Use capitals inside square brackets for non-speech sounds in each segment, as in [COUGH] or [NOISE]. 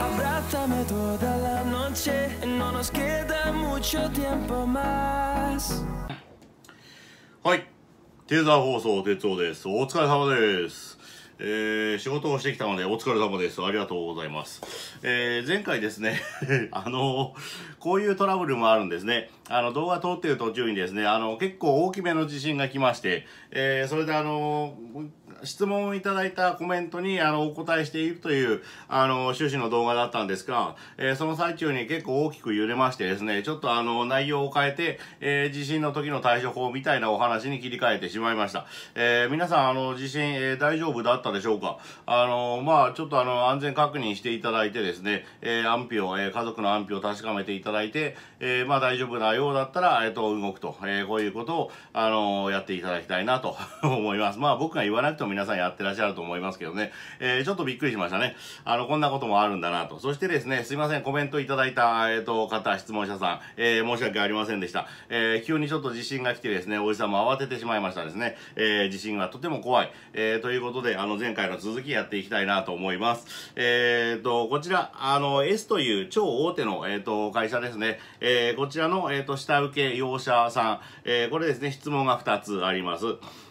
Abrázame toda la noche, no nos queda mucho tiempo más. はい。テザー放送、哲夫です。お疲れ様です。えー、仕事をしてきたのでお疲れ様です。ありがとうございます。えー、前回ですね [LAUGHS] あのー、こういうトラブルもあるんですね。あの動画撮ってる途中にですねあの結構大きめの地震が来まして、えー、それであの質問をいただいたコメントにあのお答えしているというあの趣旨の動画だったんですが、えー、その最中に結構大きく揺れましてですねちょっとあの内容を変えて、えー、地震の時の対処法みたいなお話に切り替えてしまいました、えー、皆さんあの地震、えー、大丈夫だったでしょうかあのまあちょっとあの安全確認していただいてですね、えー、安否を、えー、家族の安否を確かめていただいて、えー、まあ大丈夫だよようだったら、えっと、動くと、えー、こういうことを、あのー、やっていただきたいなと [LAUGHS] 思います。まあ僕が言わなくても皆さんやってらっしゃると思いますけどね、えー、ちょっとびっくりしましたね。あの、こんなこともあるんだなと。そしてですね、すいません、コメントいただいた、えっ、と、方、質問者さん、え申し訳ありませんでした。え急にちょっと地震が来てですね、おじさんも慌ててしまいましたですね。え地震がとても怖い。えということで、あの、前回の続きやっていきたいなと思います。えっと、こちら、あの、S という超大手の、えっと、会社ですね。えこちらの、えっ、と、下請け業者さん、えー、これですね、質問が2つあります。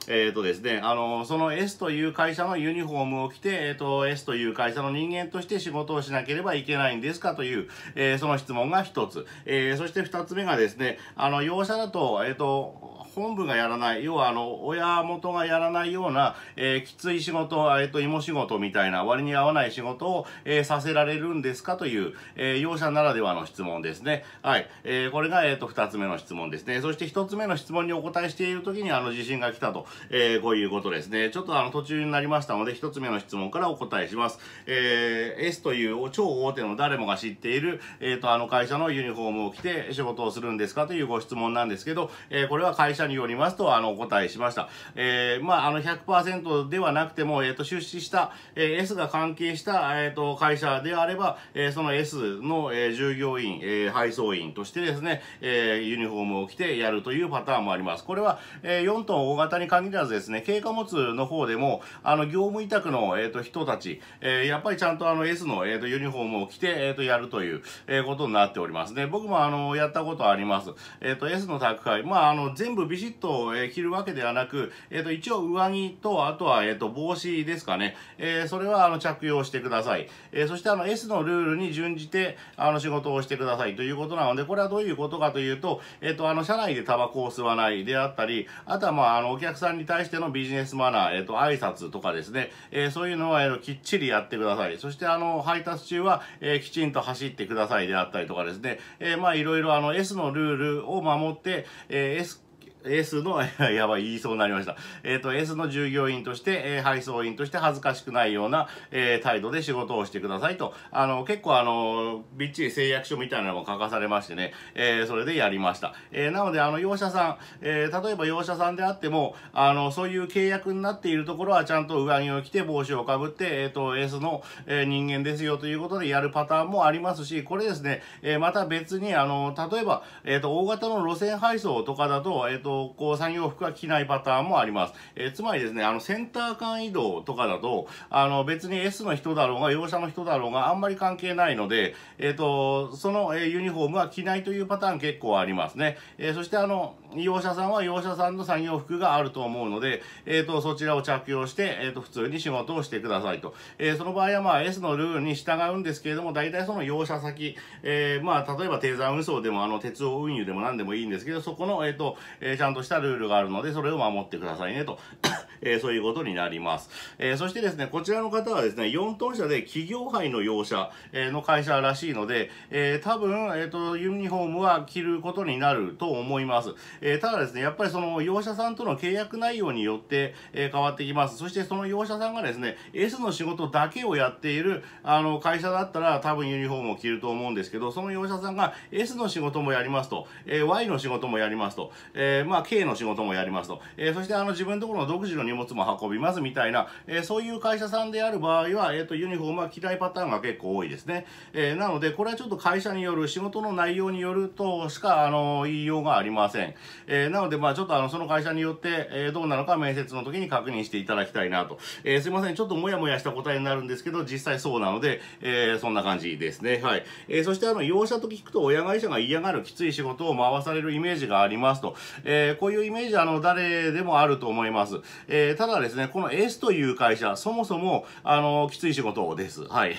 えっ、ー、とですね、あの、その S という会社のユニフォームを着て、えっ、ー、と、S という会社の人間として仕事をしなければいけないんですかという、えー、その質問が一つ。えー、そして二つ目がですね、あの、容赦だと、えっ、と、本部がやらない、要はあの、親元がやらないような、えー、きつい仕事、えっ、ー、と、芋仕事みたいな、割に合わない仕事を、えー、させられるんですかという、えー、容赦ならではの質問ですね。はい。えー、これが、えっ、と、二つ目の質問ですね。そして一つ目の質問にお答えしているときに、あの、地震が来たとえー、こういうことですね。ちょっとあの途中になりましたので、1つ目の質問からお答えします。えー、S という超大手の誰もが知っている、えっ、ー、と、あの会社のユニフォームを着て仕事をするんですかというご質問なんですけど、えー、これは会社によりますと、あの、お答えしました。えー、まあ、あの100%ではなくても、えっ、と、出資した、え S が関係した、えっ、と、会社であれば、えその S の、え従業員、え配送員としてですね、えユニフォームを着てやるというパターンもあります。これは、え4トン大型に限限らずですね、経過物の方でも、あの、業務委託の、えっ、ー、と、人たち、えー、やっぱりちゃんとあの、S の、えっ、ー、と、ユニフォームを着て、えっ、と、やるという、えことになっておりますね。僕もあの、やったことあります。えっ、と、S の宅配、まあ、あの、全部ビシッと、え着るわけではなく、えっ、と、一応上着と、あとは、えっ、と、帽子ですかね。えそれは、あの、着用してください。えそして、あの、S のルールに準じて、あの、仕事をしてくださいということなので、これはどういうことかというと、えっ、と、あの、車内でタバコを吸わないであったり、あとは、まあ、あの、お客さんに対してのビジネスマナー、えっ、と、挨拶とかですね、えそういうのは、えー、きっちりやってください。そして、あの、配達中は、えきちんと走ってくださいであったりとかですね、えまあ、いろいろ、あの、S のルールを守って、えー、S エースの、やばい、言いそうになりました。えっ、ー、と、エースの従業員として、えー、配送員として恥ずかしくないような、えー、態度で仕事をしてくださいと、あの、結構あの、びっちり誓約書みたいなのも書かされましてね、えそれでやりました。えなので、あの、業者さん、え例えば業者さんであっても、あの、そういう契約になっているところはちゃんと上着を着て帽子をかぶって、えっ、と、エースの、え人間ですよということでやるパターンもありますし、これですね、えまた別に、あの、例えば、えっ、と、大型の路線配送とかだと、えっ、と、と、こう、3業服は着ないパターンもあります。えー、つまりですね、あの、センター間移動とかだと、あの、別に S の人だろうが、容赦の人だろうが、あんまり関係ないので、えっ、ー、と、その、えー、ユニフォームは着ないというパターン結構ありますね。えそして、あの、容赦さんは容赦さんの作業服があると思うので、えっ、と、そちらを着用して、えっ、と、普通に仕事をしてくださいと。えその場合は、まあ、S のルールに従うんですけれども、大体その容赦先、えまあ、例えば、低山運送でも、あの、鉄道運輸でも何でもいいんですけど、そこの、えっ、と、えちゃんとしたルールがあるので、それを守ってくださいねと、[COUGHS] えー、そういうことになります。えー、そしてですね、こちらの方はですね、4トン車で企業杯の用車、えの会社らしいので、え多分、えっ、と、ユニフォームは着ることになると思います。えただですね、やっぱりその用車さんとの契約内容によって、え変わってきます。そしてその用者さんがですね、S の仕事だけをやっている、あの、会社だったら多分ユニフォームを着ると思うんですけど、その用者さんが S の仕事もやりますと、え Y の仕事もやりますと、えまあ、経営の仕事もやりますと。えそして、あの、自分のところの独自の荷物も運びますみたいな、えそういう会社さんである場合は、えっ、と、ユニフォームは嫌いパターンが結構多いですね。えなので、これはちょっと会社による、仕事の内容によるとしか、あの、言いようがありません。えなので、まあ、ちょっとあの、その会社によって、えどうなのか面接の時に確認していただきたいなと。えすいません、ちょっともやもやした答えになるんですけど、実際そうなので、えそんな感じですね。はい。えそして、あの、容赦と聞くと親会社が嫌がるきつい仕事を回されるイメージがありますと。ええー、こういうイメージあの誰でもあると思います、えー、ただですねこの S という会社そもそもあのきつい仕事ですはい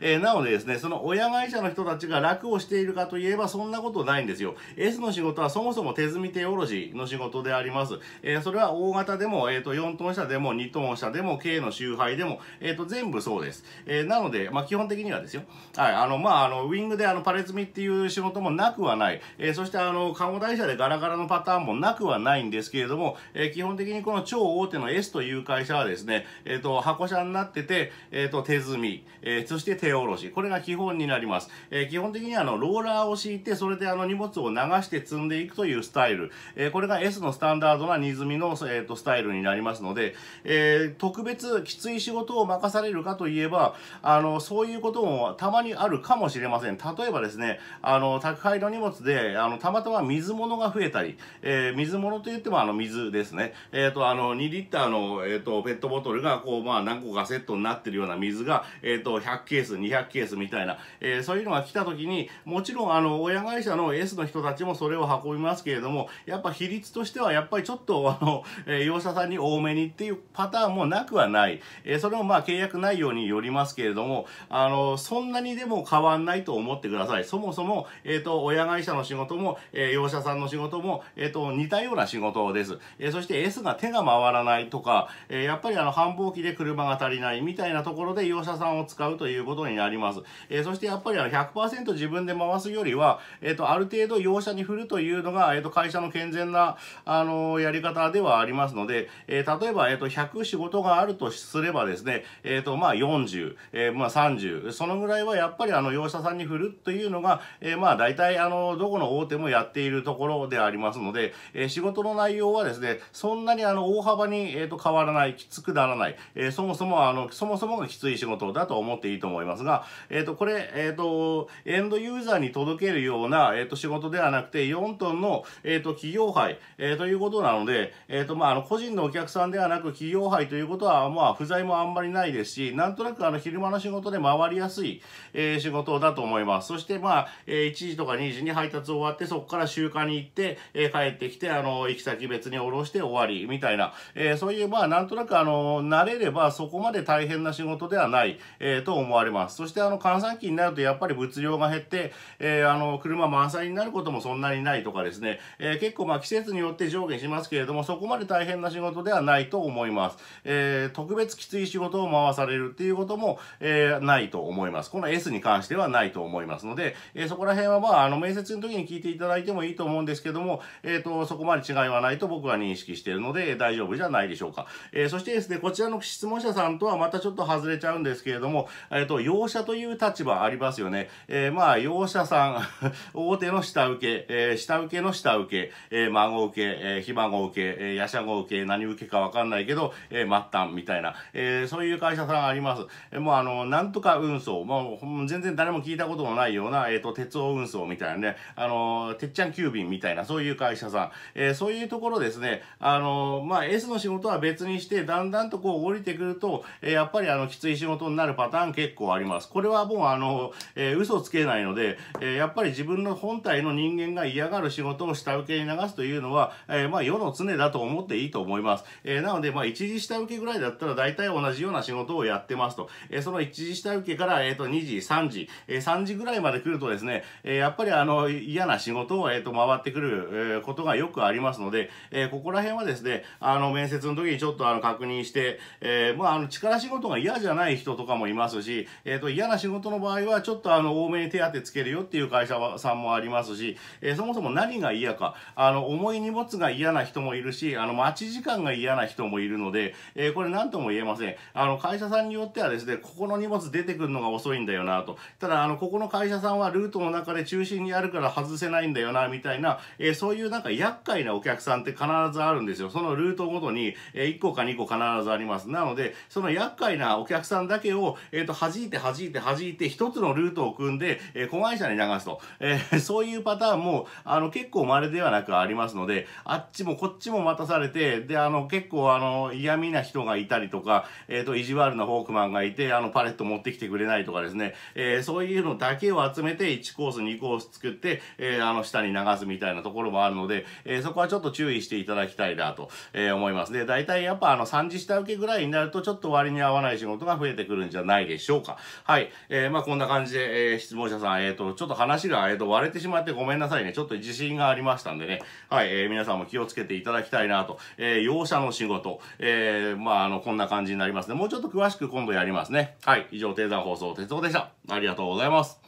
えー、なのでですね、その親会社の人たちが楽をしているかといえばそんなことないんですよ。S の仕事はそもそも手積み手卸の仕事であります。えー、それは大型でも、えっ、ー、と、4トン車でも、2トン車でも、K の周配でも、えっ、と、全部そうです。えなので、まあ、基本的にはですよ。はい、あの、まあ、あの、ウィングであの、パレ積みっていう仕事もなくはない。えそして、あの、カ護台車でガラガラのパターンもなくはないんですけれども、え基本的にこの超大手の S という会社はですね、えっ、と、箱車になってて、えっ、と、手積み、ええそして手下ろし。これが基本になります。え基本的にあの、ローラーを敷いて、それであの、荷物を流して積んでいくというスタイル。えこれが S のスタンダードな荷積みの、えー、とスタイルになりますので、え特別きつい仕事を任されるかといえば、あの、そういうこともたまにあるかもしれません。例えばですね、あの、宅配の荷物で、あの、たまたま水物が増えたり、えー、水物といってもあの、水ですね。えっ、ー、と、あの、2リッターの、えっ、ー、と、ペットボトルが、こう、まあ、何個かセットになっているような水が、えっ、と、100ケース、200ケースみたいな、えー、そういうのが来た時に、もちろんあの、親会社の S の人たちもそれを運びますけれども、やっぱ比率としてはやっぱりちょっとあの、えー、業者さんに多めにっていうパターンもなくはない。えー、それもまあ契約内容によりますけれども、あの、そんなにでも変わんないと思ってください。そもそも、えっ、ー、と、親会社の仕事も、えー、業者さんの仕事も、えっ、ー、と、似たような仕事です。えー、そして S が手が回らないとか、えー、やっぱりあの、繁忙期で車が足りないみたいなところで業者さんを使うということになります。えー、そしてやっぱりあの100%自分で回すよりは、えっ、ー、と、ある程度業者に振るというのが、えっ、ー、と、会社の健全な、あのやり方ではありますので、え例えば、えっ、と、100仕事があるとすればですね、えっ、と、まあ、40、えまあ、30、そのぐらいはやっぱりあの、業者さんに振るというのが、えまあ、大体、あの、どこの大手もやっているところでありますので、え仕事の内容はですね、そんなにあの、大幅に、えっ、と、変わらない、きつくならない、えそもそも、あの、そもそもがきつい仕事だと思思っていいと思いますが、えっ、ー、と、これ、えっ、ー、と、エンドユーザーに届けるような、えっ、ー、と、仕事ではなくて、4トンの、えっ、と、企業杯、えということなので、えっ、と、まあ、あの、個人のお客さんではなく企業杯ということは、まあ、不在もあんまりないですし、なんとなく、あの、昼間の仕事で回りやすい、え仕事だと思います。そして、まあ、え1時とか2時に配達終わって、そこから集荷に行って、え帰ってきて、あの、行き先別に下ろして終わり、みたいな、えそういう、まあ、なんとなく、あの、慣れれば、そこまで大変な仕事ではない、えと思われます。そしてあの閑散期になるとやっぱり物量が減って、えー、あの車満載になることもそんなにないとかですね、えー、結構まあ季節によって上下しますけれども、そこまで大変な仕事ではないと思います。えー、特別きつい仕事を回されるっていうことも、えないと思います。この S に関してはないと思いますので、えそこら辺はまああの面接の時に聞いていただいてもいいと思うんですけども、えっ、と、そこまで違いはないと僕は認識しているので大丈夫じゃないでしょうか。えそしてですね、こちらの質問者さんとはまたちょっと外れちゃうんですけれども、えっ、と、容赦という立場ありますよね。えー、まあ、容赦さん、[LAUGHS] 大手の下請け、えー、下請けの下請け、えー、孫請け、えー、ひ孫請け、えー、やしゃご請け、何請けかわかんないけど、えー、末端みたいな、えー、そういう会社さんあります。えー、もうあの、なんとか運送、もう全然誰も聞いたことのないような、えっ、ー、と、鉄道運送みたいなね、あの、鉄ちゃん急便みたいな、そういう会社さん、えー、そういうところですね、あの、まあ、S の仕事は別にして、だんだんとこう降りてくると、えー、やっぱりあの、きつい仕事になるパターン結構あります。これはもうあの、えー、嘘つけないので、えー、やっぱり自分の本体の人間が嫌がる仕事を下請けに流すというのは、えー、まあ世の常だと思っていいと思います。えなので、まあ一時下請けぐらいだったら大体同じような仕事をやってますと。えその一時下請けから、えっ、と、2時、3時、え3時ぐらいまで来るとですね、えやっぱりあの、嫌な仕事を、えっ、と、回ってくる、えことがよくありますので、えここら辺はですね、あの、面接の時にちょっとあの、確認して、えまああの、力仕事が嫌じゃない人とかもいますますし、えっ、ー、と、嫌な仕事の場合は、ちょっとあの、多めに手当つけるよっていう会社さんもありますし、えー、そもそも何が嫌か、あの、重い荷物が嫌な人もいるし、あの、待ち時間が嫌な人もいるので、えー、これ何とも言えません。あの、会社さんによってはですね、ここの荷物出てくるのが遅いんだよなと。ただ、あの、ここの会社さんはルートの中で中心にあるから外せないんだよな、みたいな、えー、そういうなんか厄介なお客さんって必ずあるんですよ。そのルートごとに、え1個か2個必ずあります。なので、その厄介なお客さんだけを、ええっ、ー、と、弾いて弾いて弾いて、一つのルートを組んで、えー、子会社に流すと。えー、[LAUGHS] そういうパターンも、あの、結構稀ではなくありますので、あっちもこっちも待たされて、で、あの、結構、あの、嫌味な人がいたりとか、えっ、と、意地悪なフォークマンがいて、あの、パレット持ってきてくれないとかですね、えそういうのだけを集めて、1コース、2コース作って、えあの、下に流すみたいなところもあるので、えそこはちょっと注意していただきたいなと、え思います。で、大体やっぱ、あの、3時下請けぐらいになると、ちょっと割に合わない仕事が増えてくるんじゃないででしょうか。はい。えー、まあ、こんな感じで、えー、質問者さん、えっ、ー、と、ちょっと話が、えっ、ー、と、割れてしまってごめんなさいね。ちょっと自信がありましたんでね。はい。えー、皆さんも気をつけていただきたいなと。えー、容赦の仕事。えー、まあ、あの、こんな感じになりますね。もうちょっと詳しく今度やりますね。はい。以上、定山放送、鉄道でした。ありがとうございます。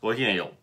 ごきげんよう。